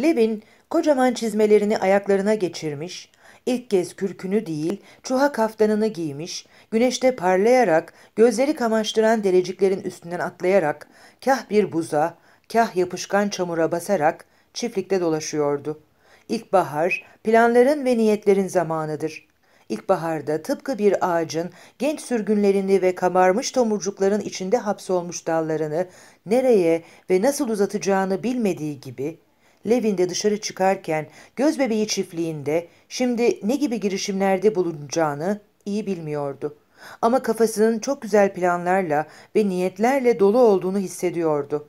Levin kocaman çizmelerini ayaklarına geçirmiş, ilk kez kürkünü değil çuha kaftanını giymiş, güneşte parlayarak, gözleri kamaştıran deliciklerin üstünden atlayarak, kah bir buza, kah yapışkan çamura basarak çiftlikte dolaşıyordu. İlkbahar, planların ve niyetlerin zamanıdır. İlkbaharda tıpkı bir ağacın genç sürgünlerini ve kabarmış tomurcukların içinde hapsolmuş dallarını nereye ve nasıl uzatacağını bilmediği gibi, Levin'de dışarı çıkarken göz bebeği çiftliğinde şimdi ne gibi girişimlerde bulunacağını iyi bilmiyordu. Ama kafasının çok güzel planlarla ve niyetlerle dolu olduğunu hissediyordu.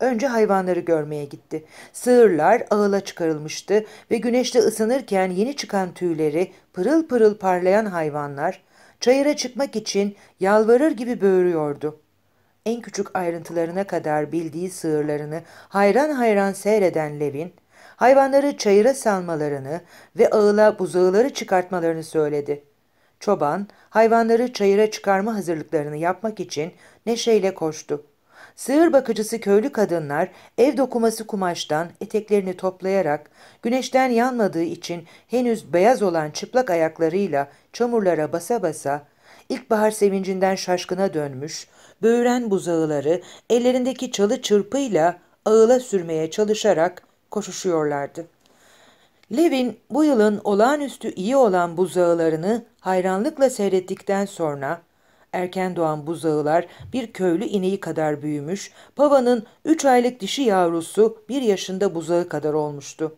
Önce hayvanları görmeye gitti. Sığırlar ağıla çıkarılmıştı ve güneşte ısınırken yeni çıkan tüyleri pırıl pırıl parlayan hayvanlar çayıra çıkmak için yalvarır gibi böğürüyordu en küçük ayrıntılarına kadar bildiği sığırlarını hayran hayran seyreden Levin, hayvanları çayıra salmalarını ve ağıla buzağıları çıkartmalarını söyledi. Çoban, hayvanları çayıra çıkarma hazırlıklarını yapmak için neşeyle koştu. Sığır bakıcısı köylü kadınlar ev dokuması kumaştan eteklerini toplayarak güneşten yanmadığı için henüz beyaz olan çıplak ayaklarıyla çamurlara basa basa ilkbahar sevincinden şaşkına dönmüş, böğren buzağıları ellerindeki çalı çırpıyla ağıla sürmeye çalışarak koşuşuyorlardı. Levin bu yılın olağanüstü iyi olan buzağılarını hayranlıkla seyrettikten sonra erken doğan buzağılar bir köylü ineği kadar büyümüş, pavanın üç aylık dişi yavrusu bir yaşında buzağı kadar olmuştu.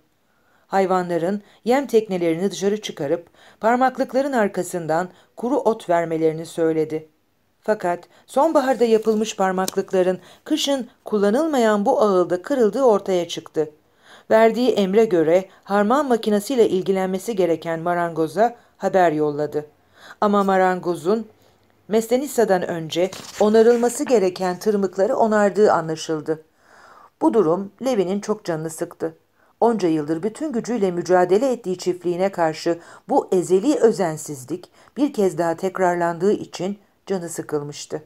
Hayvanların yem teknelerini dışarı çıkarıp parmaklıkların arkasından kuru ot vermelerini söyledi. Fakat sonbaharda yapılmış parmaklıkların kışın kullanılmayan bu ağılda kırıldığı ortaya çıktı. Verdiği emre göre harman makinesiyle ilgilenmesi gereken marangoza haber yolladı. Ama marangozun Meslenissa'dan önce onarılması gereken tırmıkları onardığı anlaşıldı. Bu durum Levi'nin çok canını sıktı. Onca yıldır bütün gücüyle mücadele ettiği çiftliğine karşı bu ezeli özensizlik bir kez daha tekrarlandığı için canı sıkılmıştı.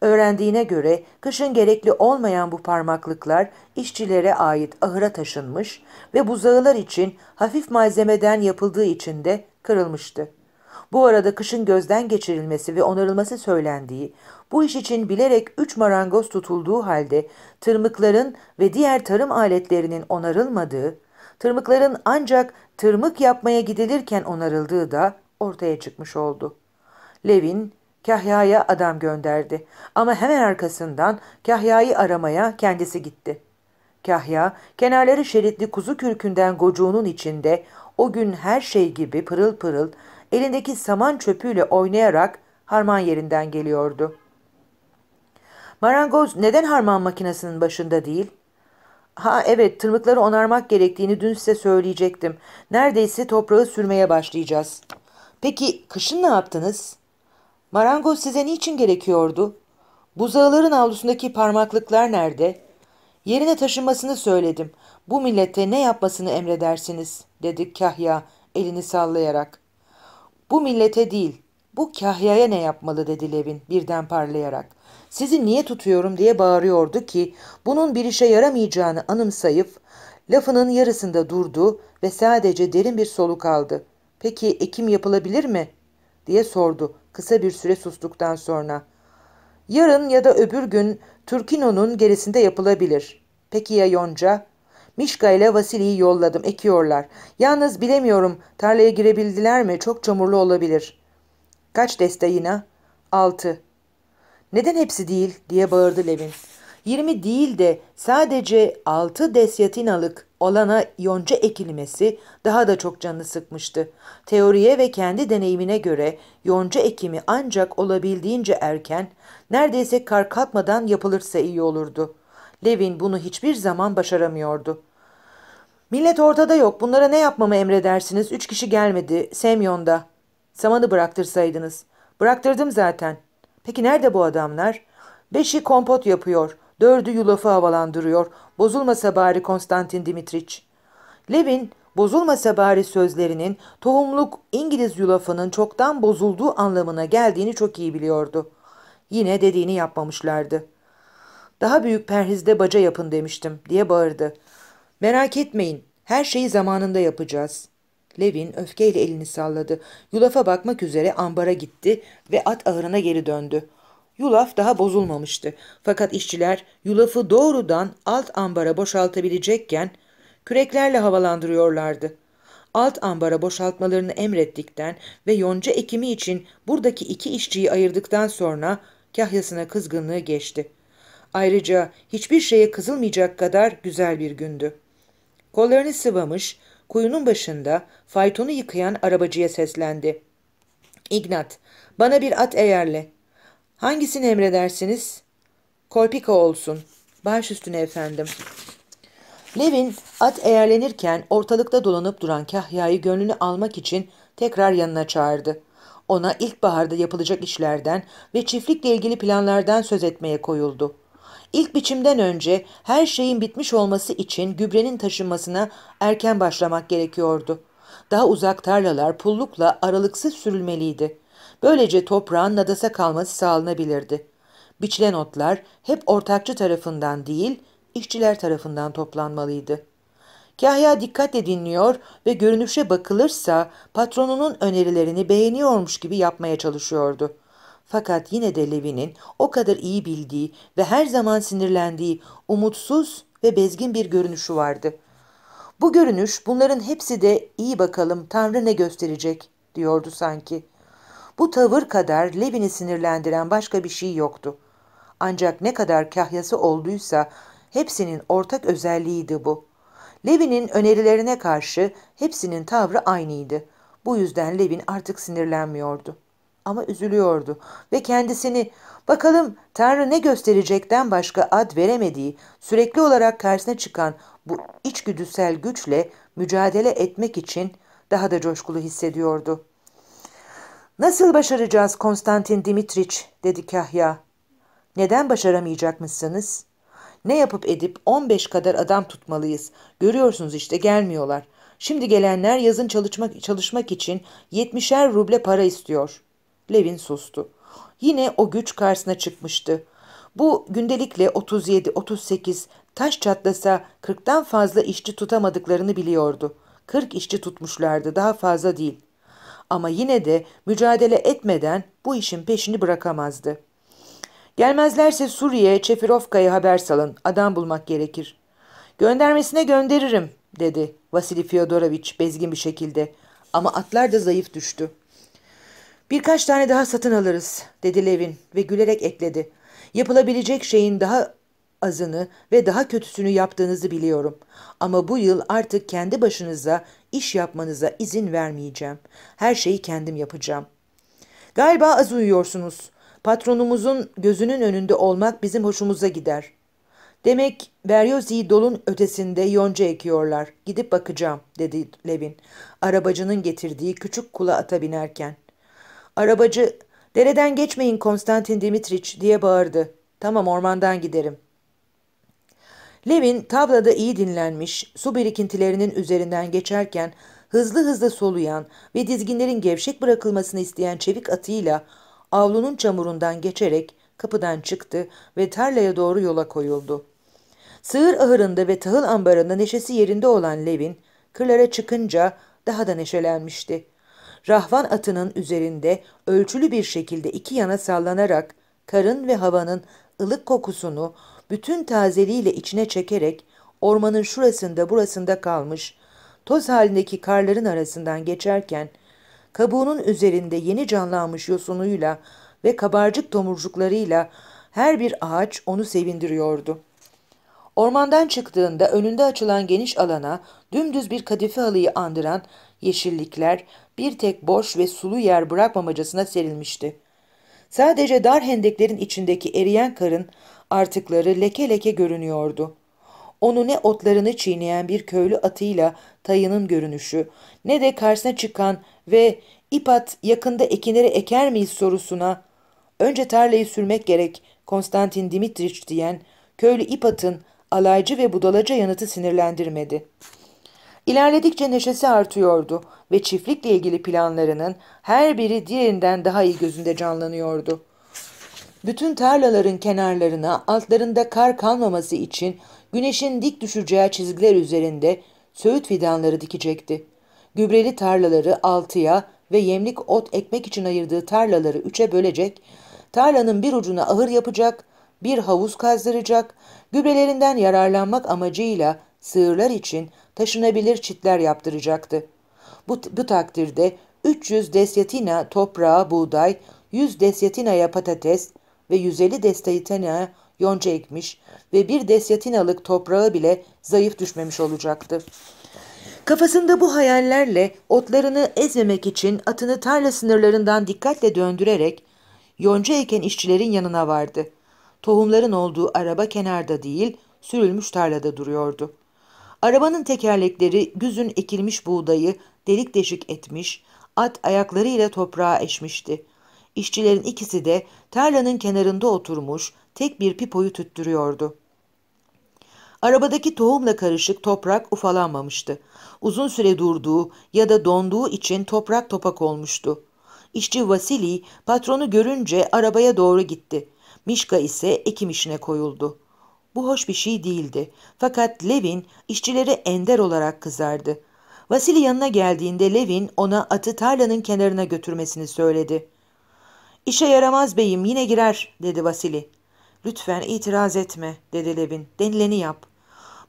Öğrendiğine göre kışın gerekli olmayan bu parmaklıklar işçilere ait ahıra taşınmış ve buzağılar için hafif malzemeden yapıldığı için de kırılmıştı. Bu arada kışın gözden geçirilmesi ve onarılması söylendiği, bu iş için bilerek üç marangoz tutulduğu halde tırmıkların ve diğer tarım aletlerinin onarılmadığı, tırmıkların ancak tırmık yapmaya gidilirken onarıldığı da ortaya çıkmış oldu. Levin Kahya'ya adam gönderdi ama hemen arkasından Kahya'yı aramaya kendisi gitti. Kahya, kenarları şeritli kuzu kürkünden gocuğunun içinde o gün her şey gibi pırıl pırıl elindeki saman çöpüyle oynayarak harman yerinden geliyordu. Marangoz neden harman makinesinin başında değil? Ha evet tırmıkları onarmak gerektiğini dün size söyleyecektim. Neredeyse toprağı sürmeye başlayacağız. Peki kışın ne yaptınız? Marangoz size niçin gerekiyordu? Buzağların avlusundaki parmaklıklar nerede? Yerine taşınmasını söyledim. Bu millete ne yapmasını emredersiniz, dedi Kahya elini sallayarak. Bu millete değil, bu Kahya'ya ne yapmalı dedi Levin birden parlayarak. Sizi niye tutuyorum diye bağırıyordu ki bunun bir işe yaramayacağını anımsayıp lafının yarısında durdu ve sadece derin bir soluk aldı. Peki ekim yapılabilir mi? diye sordu. Kısa bir süre sustuktan sonra. Yarın ya da öbür gün Turkino'nun gerisinde yapılabilir. Peki ya Yonca? Mişka ile Vasili'yi yolladım. Ekiyorlar. Yalnız bilemiyorum tarlaya girebildiler mi? Çok çamurlu olabilir. Kaç deste yine? Altı. Neden hepsi değil diye bağırdı Levin. Yirmi değil de sadece altı desyatinalık olana yonca ekilmesi daha da çok canı sıkmıştı. Teoriye ve kendi deneyimine göre yonca ekimi ancak olabildiğince erken, neredeyse kar kalkmadan yapılırsa iyi olurdu. Levin bunu hiçbir zaman başaramıyordu. Millet ortada yok. Bunlara ne yapmamı emredersiniz? Üç kişi gelmedi. Semyon'da. Samanı bıraktırsaydınız. Bıraktırdım zaten. Peki nerede bu adamlar? Beşi kompot yapıyor. Dördü yulafı havalandırıyor. Bozulmasa bari Konstantin Dimitriç. Levin bozulmasa bari sözlerinin tohumluk İngiliz yulafının çoktan bozulduğu anlamına geldiğini çok iyi biliyordu. Yine dediğini yapmamışlardı. Daha büyük perhizde baca yapın demiştim diye bağırdı. Merak etmeyin her şeyi zamanında yapacağız. Levin öfkeyle elini salladı. Yulafa bakmak üzere ambara gitti ve at ahırına geri döndü. Yulaf daha bozulmamıştı. Fakat işçiler yulafı doğrudan alt ambara boşaltabilecekken küreklerle havalandırıyorlardı. Alt ambara boşaltmalarını emrettikten ve yonca ekimi için buradaki iki işçiyi ayırdıktan sonra kahyasına kızgınlığı geçti. Ayrıca hiçbir şeye kızılmayacak kadar güzel bir gündü. Kollarını sıvamış, kuyunun başında faytonu yıkayan arabacıya seslendi. İgnat, bana bir at eğerle. Hangisini emredersiniz? Kolpika olsun. Baş üstüne efendim. Levin at eğerlenirken ortalıkta dolanıp duran Kahya'yı gönlünü almak için tekrar yanına çağırdı. Ona ilkbaharda yapılacak işlerden ve çiftlikle ilgili planlardan söz etmeye koyuldu. İlk biçimden önce her şeyin bitmiş olması için gübrenin taşınmasına erken başlamak gerekiyordu. Daha uzak tarlalar pullukla aralıksız sürülmeliydi. Böylece toprağın nadasa kalması sağlanabilirdi. Biçilen otlar hep ortakçı tarafından değil, işçiler tarafından toplanmalıydı. Kahya dikkatle dinliyor ve görünüşe bakılırsa patronunun önerilerini beğeniyormuş gibi yapmaya çalışıyordu. Fakat yine de Levin'in o kadar iyi bildiği ve her zaman sinirlendiği umutsuz ve bezgin bir görünüşü vardı. Bu görünüş bunların hepsi de iyi bakalım Tanrı ne gösterecek diyordu sanki. Bu tavır kadar Levin'i sinirlendiren başka bir şey yoktu. Ancak ne kadar kahyası olduysa hepsinin ortak özelliğiydi bu. Levin'in önerilerine karşı hepsinin tavrı aynıydı. Bu yüzden Levin artık sinirlenmiyordu. Ama üzülüyordu ve kendisini bakalım Tanrı ne gösterecekten başka ad veremediği, sürekli olarak karşısına çıkan bu içgüdüsel güçle mücadele etmek için daha da coşkulu hissediyordu.'' Nasıl başaracağız Konstantin Dimitriç dedi Kahya. Neden başaramayacak mısınız? Ne yapıp edip 15 kadar adam tutmalıyız. Görüyorsunuz işte gelmiyorlar. Şimdi gelenler yazın çalışmak, çalışmak için 70'er ruble para istiyor. Levin sustu. Yine o güç karşısına çıkmıştı. Bu gündelikle 37, 38, taş çatlasa 40'tan fazla işçi tutamadıklarını biliyordu. 40 işçi tutmuşlardı, daha fazla değil ama yine de mücadele etmeden bu işin peşini bırakamazdı. Gelmezlerse Suriye, Çefirovka'ya haber salın, adam bulmak gerekir. Göndermesine gönderirim, dedi Vasili Fyodorovich bezgin bir şekilde. Ama atlar da zayıf düştü. Birkaç tane daha satın alırız, dedi Levin ve gülerek ekledi. Yapılabilecek şeyin daha azını ve daha kötüsünü yaptığınızı biliyorum. Ama bu yıl artık kendi başınıza iş yapmanıza izin vermeyeceğim. Her şeyi kendim yapacağım. Galiba az uyuyorsunuz. Patronumuzun gözünün önünde olmak bizim hoşumuza gider. Demek Beryozi'yi dolun ötesinde yonca ekiyorlar. Gidip bakacağım dedi Levin. Arabacının getirdiği küçük kula ata binerken. Arabacı dereden geçmeyin Konstantin Dimitriç diye bağırdı. Tamam ormandan giderim Levin tavlada iyi dinlenmiş, su birikintilerinin üzerinden geçerken hızlı hızlı soluyan ve dizginlerin gevşek bırakılmasını isteyen çevik atıyla avlunun çamurundan geçerek kapıdan çıktı ve tarlaya doğru yola koyuldu. Sığır ahırında ve tahıl ambarında neşesi yerinde olan Levin, kırlara çıkınca daha da neşelenmişti. Rahvan atının üzerinde ölçülü bir şekilde iki yana sallanarak karın ve havanın ılık kokusunu bütün tazeliğiyle içine çekerek ormanın şurasında burasında kalmış, toz halindeki karların arasından geçerken kabuğunun üzerinde yeni canlanmış yosunuyla ve kabarcık tomurcuklarıyla her bir ağaç onu sevindiriyordu. Ormandan çıktığında önünde açılan geniş alana dümdüz bir kadife halıyı andıran yeşillikler bir tek boş ve sulu yer bırakmamacasına serilmişti. Sadece dar hendeklerin içindeki eriyen karın Artıkları leke leke görünüyordu. Onu ne otlarını çiğneyen bir köylü atıyla tayının görünüşü, ne de karşısına çıkan ve ipat yakında ekinleri eker miyiz sorusuna, önce tarlayı sürmek gerek Konstantin Dimitriç diyen köylü ipatın alaycı ve budalaca yanıtı sinirlendirmedi. İlerledikçe neşesi artıyordu ve çiftlikle ilgili planlarının her biri diğerinden daha iyi gözünde canlanıyordu. Bütün tarlaların kenarlarına altlarında kar kalmaması için güneşin dik düşeceği çizgiler üzerinde söğüt fidanları dikecekti. Gübreli tarlaları altıya ve yemlik ot ekmek için ayırdığı tarlaları üçe bölecek, tarlanın bir ucuna ahır yapacak, bir havuz kazdıracak, gübrelerinden yararlanmak amacıyla sığırlar için taşınabilir çitler yaptıracaktı. Bu, bu takdirde 300 desyatina toprağa buğday, 100 desyatinaya patates, ve 150 desteytena yonca ekmiş ve bir desyatinalık toprağı bile zayıf düşmemiş olacaktı. Kafasında bu hayallerle otlarını ezmemek için atını tarla sınırlarından dikkatle döndürerek yonca eken işçilerin yanına vardı. Tohumların olduğu araba kenarda değil, sürülmüş tarlada duruyordu. Arabanın tekerlekleri güzün ekilmiş buğdayı delik deşik etmiş, at ayaklarıyla toprağa eşmişti. İşçilerin ikisi de tarlanın kenarında oturmuş tek bir pipoyu tüttürüyordu. Arabadaki tohumla karışık toprak ufalanmamıştı. Uzun süre durduğu ya da donduğu için toprak topak olmuştu. İşçi Vasili patronu görünce arabaya doğru gitti. Mişka ise ekim işine koyuldu. Bu hoş bir şey değildi. Fakat Levin işçilere ender olarak kızardı. Vasili yanına geldiğinde Levin ona atı tarlanın kenarına götürmesini söyledi. İşe yaramaz beyim yine girer dedi Vasili. Lütfen itiraz etme dedi Levin. Denileni yap.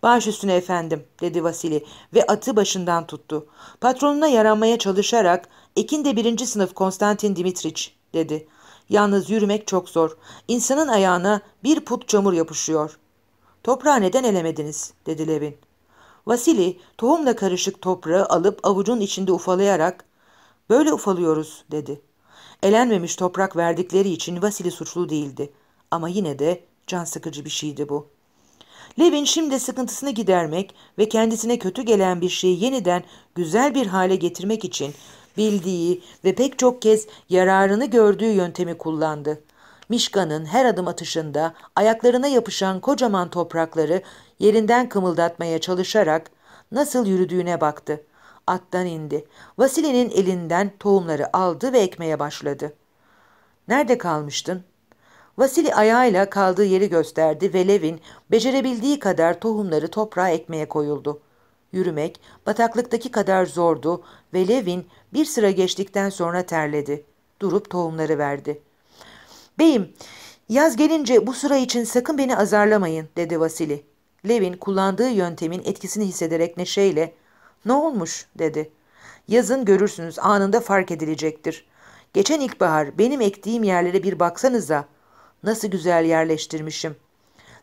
Baş üstüne efendim dedi Vasili ve atı başından tuttu. Patronuna yaranmaya çalışarak ikinde birinci sınıf Konstantin Dimitriç dedi. Yalnız yürümek çok zor. İnsanın ayağına bir put çamur yapışıyor. Toprağı neden elemediniz dedi Levin. Vasili tohumla karışık toprağı alıp avucun içinde ufalayarak böyle ufalıyoruz dedi. Elenmemiş toprak verdikleri için Vasili suçlu değildi. Ama yine de can sıkıcı bir şeydi bu. Levin şimdi sıkıntısını gidermek ve kendisine kötü gelen bir şeyi yeniden güzel bir hale getirmek için bildiği ve pek çok kez yararını gördüğü yöntemi kullandı. Mişka'nın her adım atışında ayaklarına yapışan kocaman toprakları yerinden kımıldatmaya çalışarak nasıl yürüdüğüne baktı attan indi. Vasili'nin elinden tohumları aldı ve ekmeye başladı. Nerede kalmıştın? Vasili ayağıyla kaldığı yeri gösterdi ve Levin becerebildiği kadar tohumları toprağa ekmeye koyuldu. Yürümek bataklıktaki kadar zordu ve Levin bir sıra geçtikten sonra terledi. Durup tohumları verdi. ''Beyim, yaz gelince bu sıra için sakın beni azarlamayın.'' dedi Vasili. Levin kullandığı yöntemin etkisini hissederek neşeyle ne olmuş dedi. Yazın görürsünüz anında fark edilecektir. Geçen ilkbahar benim ektiğim yerlere bir baksanıza. Nasıl güzel yerleştirmişim.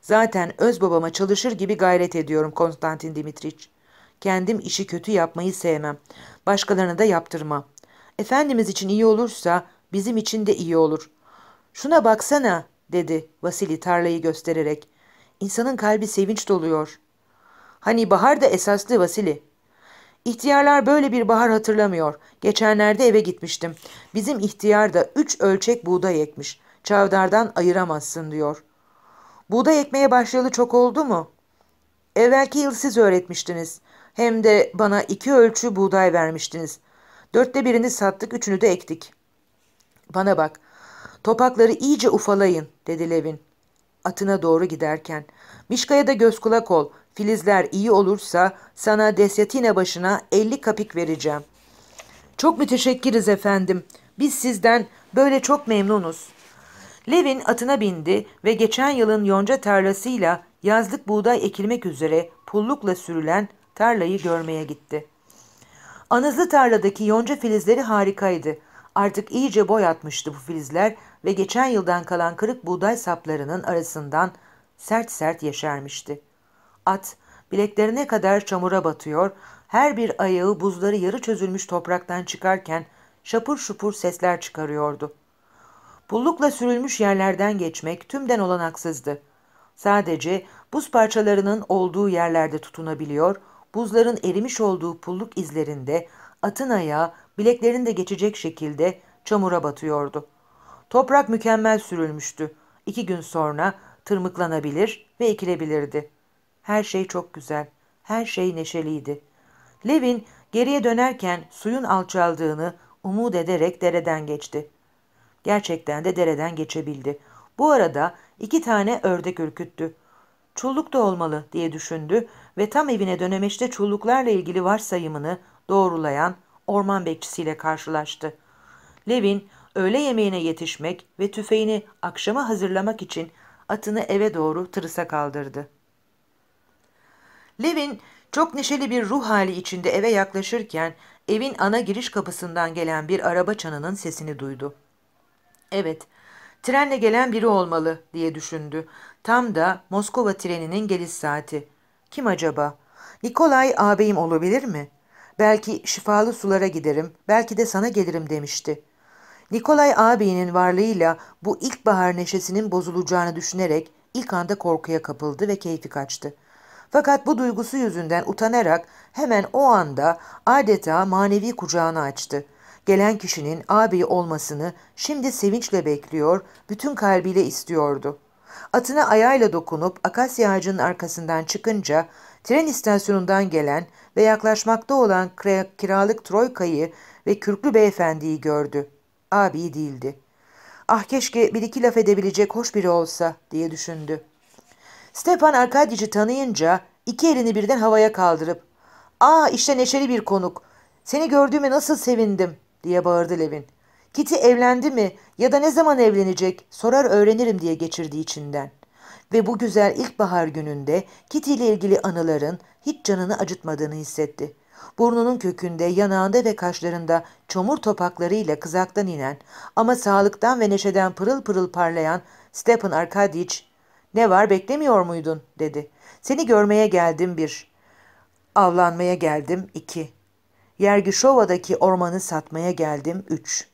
Zaten öz babama çalışır gibi gayret ediyorum Konstantin Dimitriç. Kendim işi kötü yapmayı sevmem. Başkalarına da yaptırma. Efendimiz için iyi olursa bizim için de iyi olur. Şuna baksana dedi Vasili tarlayı göstererek. İnsanın kalbi sevinç doluyor. Hani bahar da esaslı Vasili. İhtiyarlar böyle bir bahar hatırlamıyor. Geçenlerde eve gitmiştim. Bizim ihtiyar da üç ölçek buğday ekmiş. Çavdardan ayıramazsın diyor. Buğday ekmeye başlayalı çok oldu mu? Evvelki yıl siz öğretmiştiniz. Hem de bana iki ölçü buğday vermiştiniz. Dörtte birini sattık, üçünü de ektik. Bana bak, topakları iyice ufalayın, dedi Levin. Atına doğru giderken. Mişka'ya da göz kulak ol filizler iyi olursa sana desyatine başına 50 kapik vereceğim. Çok müteşekkiriz efendim. Biz sizden böyle çok memnunuz. Levin atına bindi ve geçen yılın yonca tarlasıyla yazlık buğday ekilmek üzere pullukla sürülen tarlayı görmeye gitti. Anızlı tarladaki yonca filizleri harikaydı. Artık iyice boy atmıştı bu filizler ve geçen yıldan kalan kırık buğday saplarının arasından sert sert yeşermişti. At bileklerine kadar çamura batıyor, her bir ayağı buzları yarı çözülmüş topraktan çıkarken şapur şupur sesler çıkarıyordu. Pullukla sürülmüş yerlerden geçmek tümden olanaksızdı. Sadece buz parçalarının olduğu yerlerde tutunabiliyor, buzların erimiş olduğu pulluk izlerinde atın ayağı bileklerinde geçecek şekilde çamura batıyordu. Toprak mükemmel sürülmüştü. İki gün sonra tırmıklanabilir ve ekilebilirdi.'' Her şey çok güzel. Her şey neşeliydi. Levin geriye dönerken suyun alçaldığını umut ederek dereden geçti. Gerçekten de dereden geçebildi. Bu arada iki tane ördek ürküttü. Çulluk da olmalı diye düşündü ve tam evine dönemeçte çulluklarla ilgili varsayımını doğrulayan orman bekçisiyle karşılaştı. Levin öğle yemeğine yetişmek ve tüfeğini akşama hazırlamak için atını eve doğru tırısa kaldırdı. Levin çok neşeli bir ruh hali içinde eve yaklaşırken evin ana giriş kapısından gelen bir araba çanının sesini duydu. Evet, trenle gelen biri olmalı diye düşündü. Tam da Moskova treninin geliş saati. Kim acaba? Nikolay ağabeyim olabilir mi? Belki şifalı sulara giderim, belki de sana gelirim demişti. Nikolay ağabeyinin varlığıyla bu ilkbahar neşesinin bozulacağını düşünerek ilk anda korkuya kapıldı ve keyfi kaçtı.'' Fakat bu duygusu yüzünden utanarak hemen o anda adeta manevi kucağını açtı. Gelen kişinin ağabeyi olmasını şimdi sevinçle bekliyor, bütün kalbiyle istiyordu. Atına ayağıyla dokunup akasya ağacının arkasından çıkınca tren istasyonundan gelen ve yaklaşmakta olan kiralık troikayı ve kürklü beyefendiyi gördü. Abi değildi. Ah keşke bir iki laf edebilecek hoş biri olsa diye düşündü. Stepan Arkadyic'i tanıyınca iki elini birden havaya kaldırıp ''Aa işte neşeli bir konuk. Seni gördüğüme nasıl sevindim.'' diye bağırdı Levin. Kiti evlendi mi ya da ne zaman evlenecek sorar öğrenirim diye geçirdi içinden. Ve bu güzel ilkbahar gününde Kitty ile ilgili anıların hiç canını acıtmadığını hissetti. Burnunun kökünde, yanağında ve kaşlarında çamur topaklarıyla kızaktan inen ama sağlıktan ve neşeden pırıl pırıl parlayan Stepan Arkadiç ne var beklemiyor muydun dedi. Seni görmeye geldim bir. Avlanmaya geldim iki. Yergişova'daki ormanı satmaya geldim üç.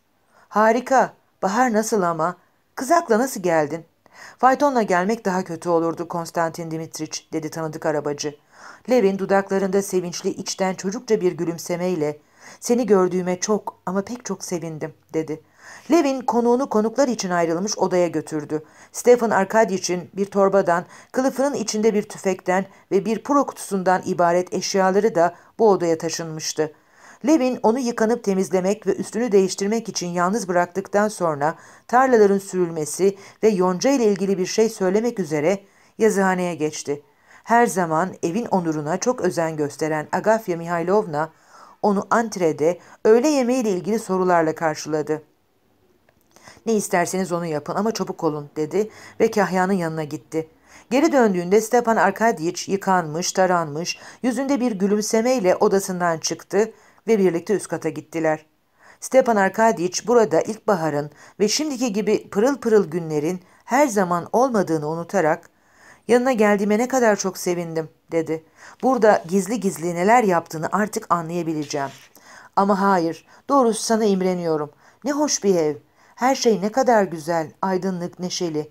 Harika. Bahar nasıl ama? Kızakla nasıl geldin? Faytonla gelmek daha kötü olurdu Konstantin Dimitriç dedi tanıdık arabacı. Levin dudaklarında sevinçli içten çocukça bir gülümsemeyle seni gördüğüme çok ama pek çok sevindim dedi. Levin konuğunu konuklar için ayrılmış odaya götürdü. Stefan Arkadyich'in bir torbadan, kılıfının içinde bir tüfekten ve bir pro kutusundan ibaret eşyaları da bu odaya taşınmıştı. Levin onu yıkanıp temizlemek ve üstünü değiştirmek için yalnız bıraktıktan sonra tarlaların sürülmesi ve yonca ile ilgili bir şey söylemek üzere yazıhaneye geçti. Her zaman evin onuruna çok özen gösteren Agafya Mihailovna onu antrede öğle yemeği ile ilgili sorularla karşıladı. Ne isterseniz onu yapın ama çabuk olun dedi ve kahyanın yanına gitti. Geri döndüğünde Stepan Arkadyevich yıkanmış, taranmış, yüzünde bir gülümsemeyle odasından çıktı ve birlikte üst kata gittiler. Stepan Arkadyevich burada ilkbaharın ve şimdiki gibi pırıl pırıl günlerin her zaman olmadığını unutarak ''Yanına geldiğime ne kadar çok sevindim.'' dedi. ''Burada gizli gizli neler yaptığını artık anlayabileceğim.'' Ama hayır, doğrusu sana imreniyorum. Ne hoş bir ev. Her şey ne kadar güzel, aydınlık, neşeli.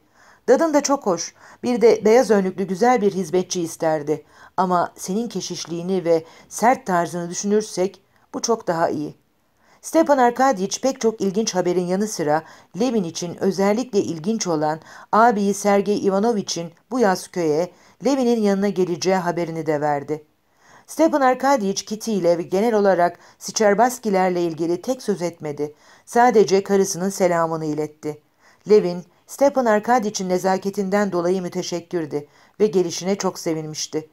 Dadın da çok hoş. Bir de beyaz önlüklü güzel bir hizmetçi isterdi. Ama senin keşişliğini ve sert tarzını düşünürsek bu çok daha iyi. Stepan Arkadiç pek çok ilginç haberin yanı sıra Levin için özellikle ilginç olan abiyi Sergey Ivanoviç'in bu yaz köye Levin'in yanına geleceği haberini de verdi. Stepan Arkadiç Kitty ile ve genel olarak Siçerbaskilerle ilgili tek söz etmedi Sadece karısının selamını iletti. Levin, Stepan Arkadiç'in nezaketinden dolayı müteşekkirdi ve gelişine çok sevinmişti.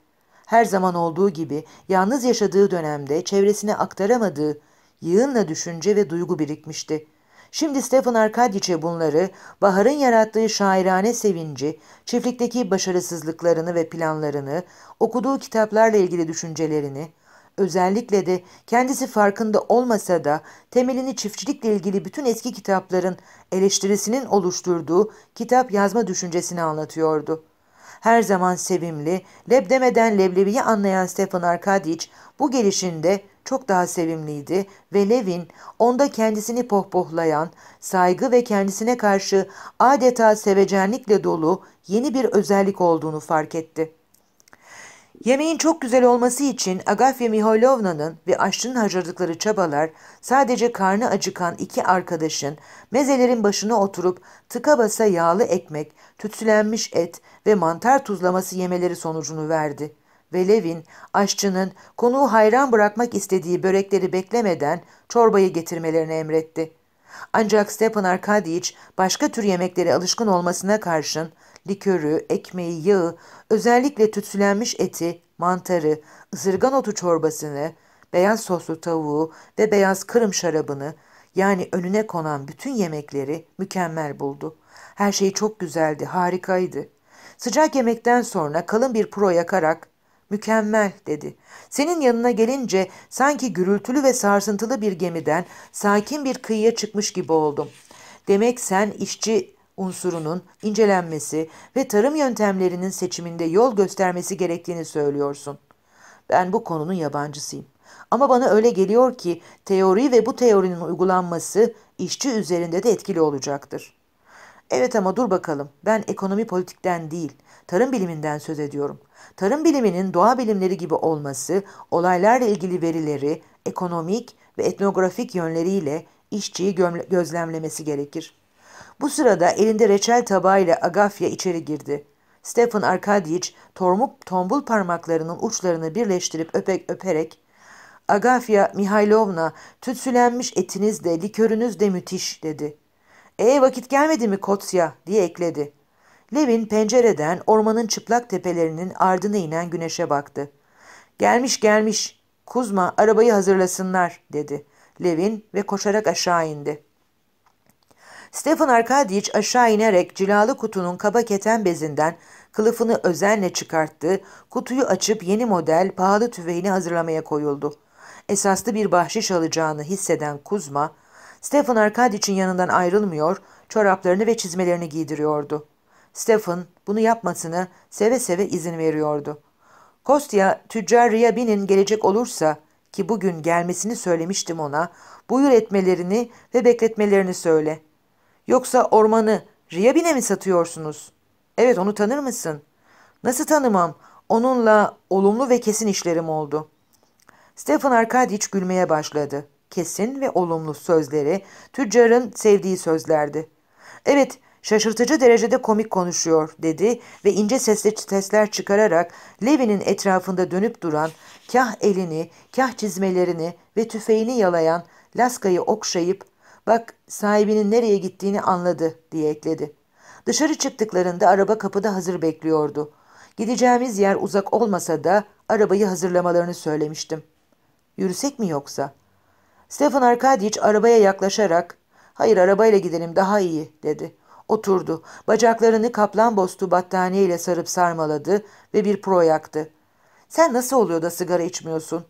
Her zaman olduğu gibi yalnız yaşadığı dönemde çevresine aktaramadığı yığınla düşünce ve duygu birikmişti. Şimdi Stefan Arkadiç'e bunları, Bahar'ın yarattığı şairane sevinci, çiftlikteki başarısızlıklarını ve planlarını, okuduğu kitaplarla ilgili düşüncelerini, Özellikle de kendisi farkında olmasa da temelini çiftçilikle ilgili bütün eski kitapların eleştirisinin oluşturduğu kitap yazma düşüncesini anlatıyordu. Her zaman sevimli, leb demeden leblebiyi anlayan Stefan Arkadiç bu gelişinde çok daha sevimliydi ve Levin onda kendisini pohpohlayan, saygı ve kendisine karşı adeta sevecenlikle dolu yeni bir özellik olduğunu fark etti.'' Yemeğin çok güzel olması için Agafya Mihailovna'nın ve aşçının harcadıkları çabalar sadece karnı acıkan iki arkadaşın mezelerin başına oturup tıka basa yağlı ekmek, tütsülenmiş et ve mantar tuzlaması yemeleri sonucunu verdi. Ve Levin, aşçının konuğu hayran bırakmak istediği börekleri beklemeden çorbayı getirmelerini emretti. Ancak Stepan Arkadyevich başka tür yemeklere alışkın olmasına karşın likörü, ekmeği, yağı, özellikle tütsülenmiş eti, mantarı, ısırgan otu çorbasını, beyaz soslu tavuğu ve beyaz kırım şarabını yani önüne konan bütün yemekleri mükemmel buldu. Her şey çok güzeldi, harikaydı. Sıcak yemekten sonra kalın bir pro yakarak mükemmel dedi. Senin yanına gelince sanki gürültülü ve sarsıntılı bir gemiden sakin bir kıyıya çıkmış gibi oldum. Demek sen işçi unsurunun incelenmesi ve tarım yöntemlerinin seçiminde yol göstermesi gerektiğini söylüyorsun. Ben bu konunun yabancısıyım. Ama bana öyle geliyor ki teori ve bu teorinin uygulanması işçi üzerinde de etkili olacaktır. Evet ama dur bakalım. Ben ekonomi politikten değil, tarım biliminden söz ediyorum. Tarım biliminin doğa bilimleri gibi olması, olaylarla ilgili verileri, ekonomik ve etnografik yönleriyle işçiyi gözlemlemesi gerekir. Bu sırada elinde reçel tabağıyla Agafya içeri girdi. Stefan Arkadyiç tormup tombul parmaklarının uçlarını birleştirip öpek öperek ''Agafya Mihailovna, tütsülenmiş etiniz de likörünüz de müthiş.'' dedi. ''E vakit gelmedi mi Kotsya?'' diye ekledi. Levin pencereden ormanın çıplak tepelerinin ardına inen güneşe baktı. ''Gelmiş gelmiş, Kuzma arabayı hazırlasınlar.'' dedi. Levin ve koşarak aşağı indi. Stefan Arkadiç aşağı inerek cilalı kutunun kaba keten bezinden kılıfını özenle çıkarttı, kutuyu açıp yeni model pahalı tüfeğini hazırlamaya koyuldu. Esaslı bir bahşiş alacağını hisseden Kuzma, Stefan Arkadiç'in yanından ayrılmıyor, çoraplarını ve çizmelerini giydiriyordu. Stefan bunu yapmasını seve seve izin veriyordu. Kostya, tüccar Riyabin'in gelecek olursa ki bugün gelmesini söylemiştim ona, buyur etmelerini ve bekletmelerini söyle. Yoksa ormanı Riyabin'e mi satıyorsunuz? Evet onu tanır mısın? Nasıl tanımam? Onunla olumlu ve kesin işlerim oldu. Stefan Arkadiç gülmeye başladı. Kesin ve olumlu sözleri tüccarın sevdiği sözlerdi. Evet şaşırtıcı derecede komik konuşuyor dedi ve ince sesle sesler çıkararak Levi'nin etrafında dönüp duran kah elini kah çizmelerini ve tüfeğini yalayan Laska'yı okşayıp Bak sahibinin nereye gittiğini anladı diye ekledi. Dışarı çıktıklarında araba kapıda hazır bekliyordu. Gideceğimiz yer uzak olmasa da arabayı hazırlamalarını söylemiştim. Yürüsek mi yoksa? Stefan Arkadiç arabaya yaklaşarak ''Hayır arabayla gidelim daha iyi'' dedi. Oturdu. Bacaklarını kaplan bostu battaniye ile sarıp sarmaladı ve bir pro yaktı. ''Sen nasıl oluyor da sigara içmiyorsun?''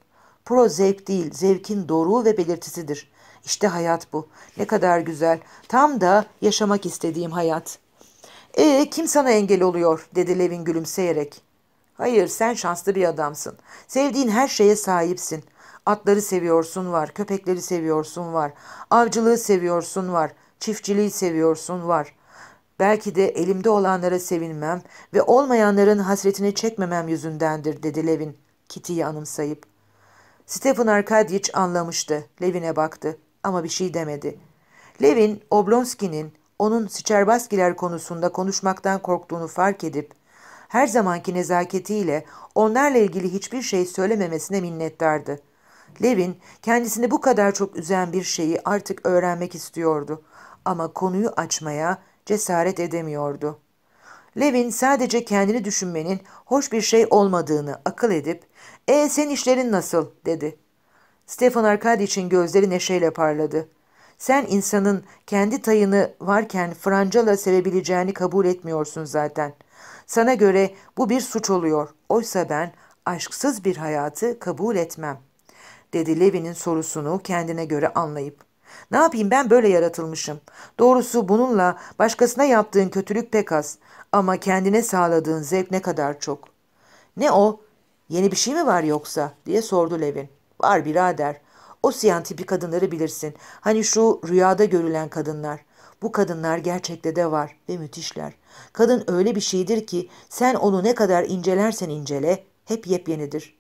Pro zevk değil, zevkin doruğu ve belirtisidir. İşte hayat bu. Ne kadar güzel. Tam da yaşamak istediğim hayat. E kim sana engel oluyor dedi Levin gülümseyerek. Hayır sen şanslı bir adamsın. Sevdiğin her şeye sahipsin. Atları seviyorsun var, köpekleri seviyorsun var, avcılığı seviyorsun var, çiftçiliği seviyorsun var. Belki de elimde olanlara sevinmem ve olmayanların hasretini çekmemem yüzündendir dedi Levin, Kitty'yi anımsayıp. Stefan Arkadyiç anlamıştı. Levin'e baktı ama bir şey demedi. Levin, Oblonski'nin onun Siçerbaskiler konusunda konuşmaktan korktuğunu fark edip, her zamanki nezaketiyle onlarla ilgili hiçbir şey söylememesine minnettardı. Levin, kendisini bu kadar çok üzen bir şeyi artık öğrenmek istiyordu ama konuyu açmaya cesaret edemiyordu. Levin sadece kendini düşünmenin hoş bir şey olmadığını akıl edip, "Ee sen işlerin nasıl?'' dedi. Stefan Arkadiç'in gözleri neşeyle parladı. Sen insanın kendi tayını varken francala sevebileceğini kabul etmiyorsun zaten. Sana göre bu bir suç oluyor. Oysa ben aşksız bir hayatı kabul etmem, dedi Levi'nin sorusunu kendine göre anlayıp. Ne yapayım ben böyle yaratılmışım. Doğrusu bununla başkasına yaptığın kötülük pek az ama kendine sağladığın zevk ne kadar çok. Ne o? Yeni bir şey mi var yoksa? diye sordu Levin. Var birader. O siyan tipi kadınları bilirsin. Hani şu rüyada görülen kadınlar. Bu kadınlar gerçekte de var ve müthişler. Kadın öyle bir şeydir ki sen onu ne kadar incelersen incele hep yepyenidir.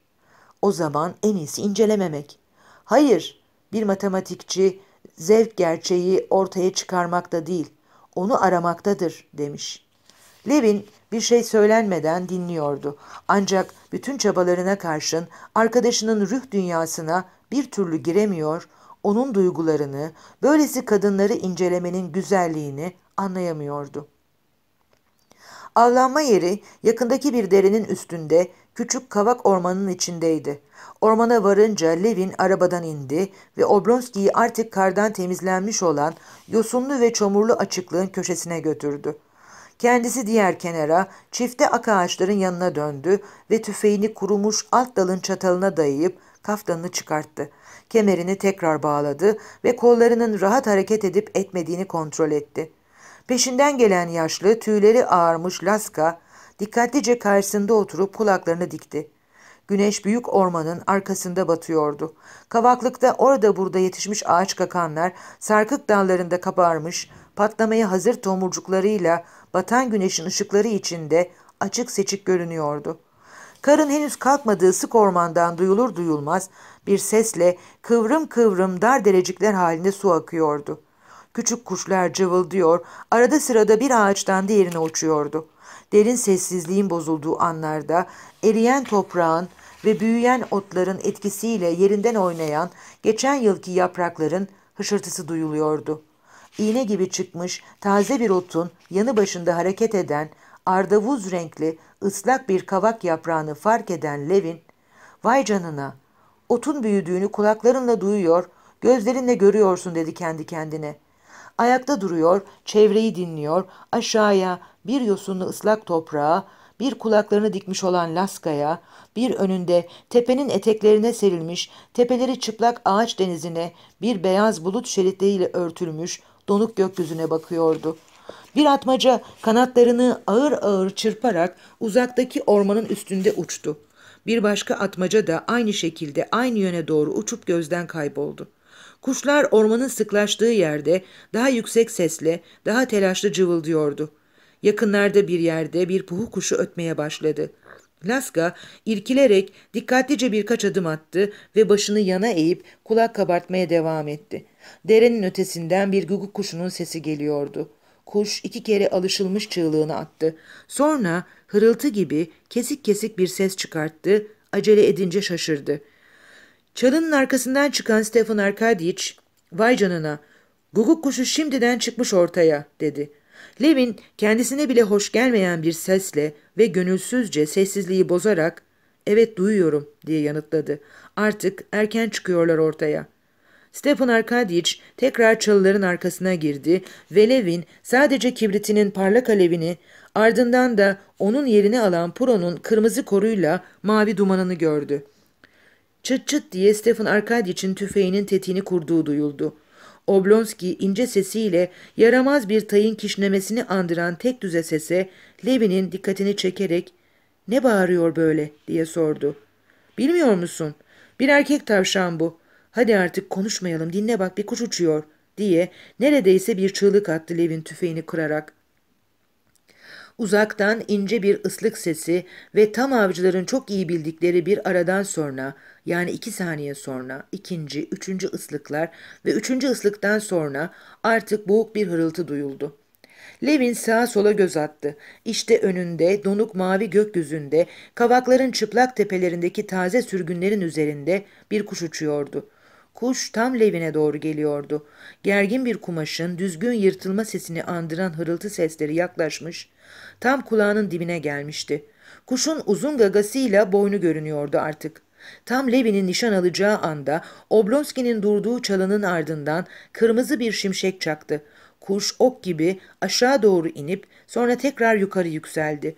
O zaman en iyisi incelememek. Hayır, bir matematikçi zevk gerçeği ortaya çıkarmakta değil, onu aramaktadır demiş.'' Levin bir şey söylenmeden dinliyordu. Ancak bütün çabalarına karşın arkadaşının ruh dünyasına bir türlü giremiyor, onun duygularını, böylesi kadınları incelemenin güzelliğini anlayamıyordu. Avlanma yeri yakındaki bir derenin üstünde küçük kavak ormanının içindeydi. Ormana varınca Levin arabadan indi ve Oblonski'yi artık kardan temizlenmiş olan yosunlu ve çomurlu açıklığın köşesine götürdü. Kendisi diğer kenara, çifte ak ağaçların yanına döndü ve tüfeğini kurumuş alt dalın çatalına dayayıp kaftanını çıkarttı. Kemerini tekrar bağladı ve kollarının rahat hareket edip etmediğini kontrol etti. Peşinden gelen yaşlı, tüyleri ağarmış Laska, dikkatlice karşısında oturup kulaklarını dikti. Güneş büyük ormanın arkasında batıyordu. Kavaklıkta orada burada yetişmiş ağaç kakanlar sarkık dallarında kabarmış, patlamaya hazır tomurcuklarıyla batan güneşin ışıkları içinde açık seçik görünüyordu. Karın henüz kalkmadığı sık ormandan duyulur duyulmaz bir sesle kıvrım kıvrım dar derecikler halinde su akıyordu. Küçük kuşlar cıvıldıyor, arada sırada bir ağaçtan diğerine uçuyordu. Derin sessizliğin bozulduğu anlarda eriyen toprağın ve büyüyen otların etkisiyle yerinden oynayan geçen yılki yaprakların hışırtısı duyuluyordu iğne gibi çıkmış taze bir otun yanı başında hareket eden ardavuz renkli ıslak bir kavak yaprağını fark eden Levin, ''Vay canına, otun büyüdüğünü kulaklarınla duyuyor, gözlerinle görüyorsun.'' dedi kendi kendine. Ayakta duruyor, çevreyi dinliyor, aşağıya, bir yosunlu ıslak toprağa, bir kulaklarını dikmiş olan Laska'ya, bir önünde tepenin eteklerine serilmiş, tepeleri çıplak ağaç denizine, bir beyaz bulut şeritleriyle örtülmüş, donuk gökyüzüne bakıyordu. Bir atmaca kanatlarını ağır ağır çırparak uzaktaki ormanın üstünde uçtu. Bir başka atmaca da aynı şekilde aynı yöne doğru uçup gözden kayboldu. Kuşlar ormanın sıklaştığı yerde daha yüksek sesle, daha telaşlı cıvıldıyordu. Yakınlarda bir yerde bir puhu kuşu ötmeye başladı. Laska irkilerek dikkatlice birkaç adım attı ve başını yana eğip kulak kabartmaya devam etti. Derenin ötesinden bir guguk kuşunun sesi geliyordu. Kuş iki kere alışılmış çığlığını attı. Sonra hırıltı gibi kesik kesik bir ses çıkarttı. Acele edince şaşırdı. Çalının arkasından çıkan Stefan Arkadiç, ''Vay canına, guguk kuşu şimdiden çıkmış ortaya.'' dedi. Levin kendisine bile hoş gelmeyen bir sesle ve gönülsüzce sessizliği bozarak ''Evet duyuyorum.'' diye yanıtladı. ''Artık erken çıkıyorlar ortaya.'' Stepan Arkadyevich tekrar çalıların arkasına girdi ve Levin sadece kibritinin parlak alevini ardından da onun yerini alan Puro'nun kırmızı koruyla mavi dumanını gördü. Çıt çıt diye Stepan Arkadyich'in tüfeğinin tetiğini kurduğu duyuldu. Oblonski ince sesiyle yaramaz bir tayın kişnemesini andıran tek düze sese Levin'in dikkatini çekerek ''Ne bağırıyor böyle?'' diye sordu. ''Bilmiyor musun? Bir erkek tavşan bu. Hadi artık konuşmayalım dinle bak bir kuş uçuyor diye neredeyse bir çığlık attı Lev'in tüfeğini kırarak. Uzaktan ince bir ıslık sesi ve tam avcıların çok iyi bildikleri bir aradan sonra yani iki saniye sonra ikinci, üçüncü ıslıklar ve üçüncü ıslıktan sonra artık boğuk bir hırıltı duyuldu. Levin sağa sola göz attı. İşte önünde, donuk mavi gökyüzünde, kavakların çıplak tepelerindeki taze sürgünlerin üzerinde bir kuş uçuyordu. Kuş tam Levin'e doğru geliyordu. Gergin bir kumaşın düzgün yırtılma sesini andıran hırıltı sesleri yaklaşmış, tam kulağının dibine gelmişti. Kuşun uzun gagasıyla boynu görünüyordu artık. Tam Levin'in nişan alacağı anda Oblonski'nin durduğu çalının ardından kırmızı bir şimşek çaktı. Kuş ok gibi aşağı doğru inip sonra tekrar yukarı yükseldi.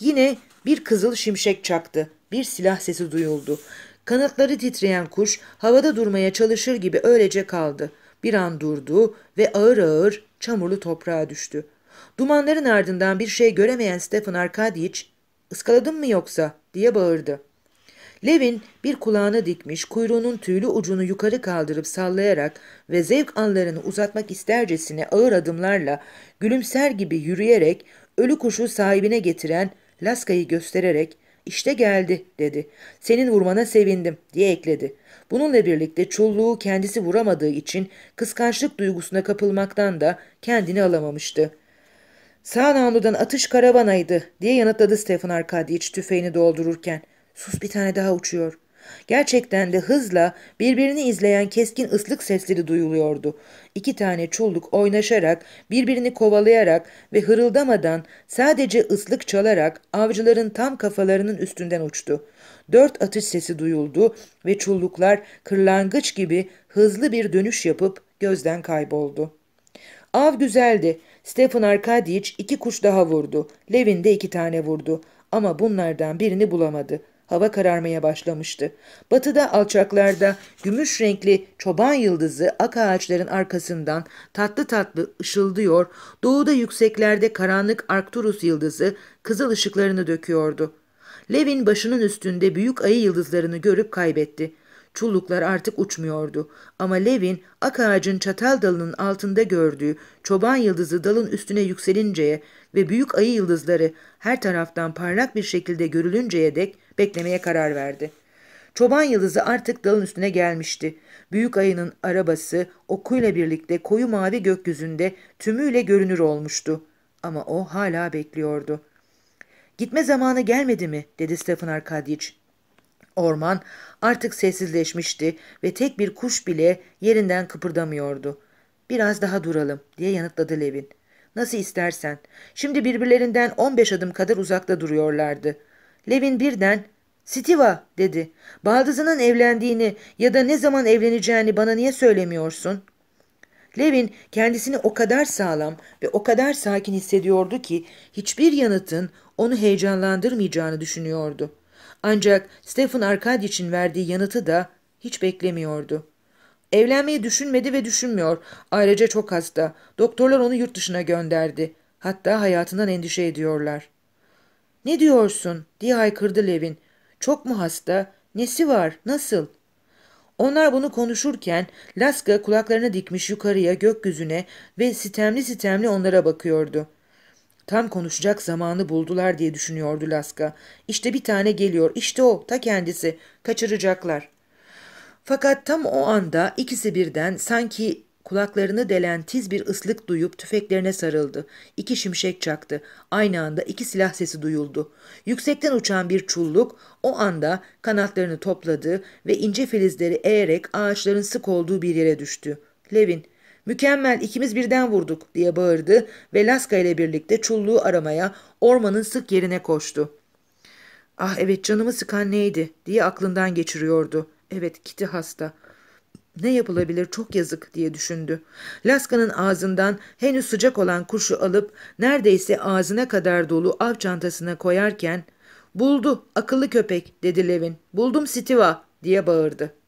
Yine bir kızıl şimşek çaktı. Bir silah sesi duyuldu. Kanatları titreyen kuş havada durmaya çalışır gibi öylece kaldı. Bir an durdu ve ağır ağır çamurlu toprağa düştü. Dumanların ardından bir şey göremeyen Stefan Arkadiç, ''Iskaladın mı yoksa?'' diye bağırdı. Levin bir kulağını dikmiş, kuyruğunun tüylü ucunu yukarı kaldırıp sallayarak ve zevk anlarını uzatmak istercesine ağır adımlarla, gülümser gibi yürüyerek ölü kuşu sahibine getiren Laska'yı göstererek işte geldi dedi. Senin vurmana sevindim diye ekledi. Bununla birlikte çulluğu kendisi vuramadığı için kıskançlık duygusuna kapılmaktan da kendini alamamıştı. Sağ namludan atış karavanaydı diye yanıtladı Stefan Arkadiç tüfeğini doldururken. Sus bir tane daha uçuyor.'' Gerçekten de hızla birbirini izleyen keskin ıslık sesleri duyuluyordu. İki tane çulluk oynaşarak, birbirini kovalayarak ve hırıldamadan sadece ıslık çalarak avcıların tam kafalarının üstünden uçtu. Dört atış sesi duyuldu ve çulluklar kırlangıç gibi hızlı bir dönüş yapıp gözden kayboldu. Av güzeldi. Stefan Arkadiç iki kuş daha vurdu. Levin de iki tane vurdu. Ama bunlardan birini bulamadı. Hava kararmaya başlamıştı. Batıda alçaklarda gümüş renkli çoban yıldızı ak ağaçların arkasından tatlı tatlı ışıldıyor, doğuda yükseklerde karanlık Arcturus yıldızı kızıl ışıklarını döküyordu. Levin başının üstünde büyük ayı yıldızlarını görüp kaybetti. Çulluklar artık uçmuyordu ama Levin ak ağacın çatal dalının altında gördüğü çoban yıldızı dalın üstüne yükselinceye ve büyük ayı yıldızları her taraftan parlak bir şekilde görülünceye dek beklemeye karar verdi. Çoban yıldızı artık dalın üstüne gelmişti. Büyük ayının arabası okuyla birlikte koyu mavi gökyüzünde tümüyle görünür olmuştu. Ama o hala bekliyordu. ''Gitme zamanı gelmedi mi?'' dedi Stefan Arkadiç. Orman artık sessizleşmişti ve tek bir kuş bile yerinden kıpırdamıyordu. Biraz daha duralım diye yanıtladı Levin. Nasıl istersen. Şimdi birbirlerinden 15 adım kadar uzakta duruyorlardı. Levin birden Sitiva dedi. Baldızının evlendiğini ya da ne zaman evleneceğini bana niye söylemiyorsun? Levin kendisini o kadar sağlam ve o kadar sakin hissediyordu ki hiçbir yanıtın onu heyecanlandırmayacağını düşünüyordu. Ancak Stefan Arkadyiç'in verdiği yanıtı da hiç beklemiyordu. Evlenmeyi düşünmedi ve düşünmüyor. Ayrıca çok hasta. Doktorlar onu yurt dışına gönderdi. Hatta hayatından endişe ediyorlar. Ne diyorsun diye haykırdı Levin. Çok mu hasta? Nesi var? Nasıl? Onlar bunu konuşurken Laska kulaklarını dikmiş yukarıya gökyüzüne ve sitemli sitemli onlara bakıyordu. Tam konuşacak zamanı buldular diye düşünüyordu Laska. İşte bir tane geliyor, işte o, ta kendisi. Kaçıracaklar. Fakat tam o anda ikisi birden sanki kulaklarını delen tiz bir ıslık duyup tüfeklerine sarıldı. İki şimşek çaktı. Aynı anda iki silah sesi duyuldu. Yüksekten uçan bir çulluk o anda kanatlarını topladı ve ince filizleri eğerek ağaçların sık olduğu bir yere düştü. Levin Mükemmel ikimiz birden vurduk diye bağırdı ve Laska ile birlikte çulluğu aramaya ormanın sık yerine koştu. Ah evet canımı sıkan neydi diye aklından geçiriyordu. Evet Kiti hasta. Ne yapılabilir çok yazık diye düşündü. Laska'nın ağzından henüz sıcak olan kuşu alıp neredeyse ağzına kadar dolu av çantasına koyarken ''Buldu akıllı köpek'' dedi Levin. ''Buldum Sitiva'' diye bağırdı.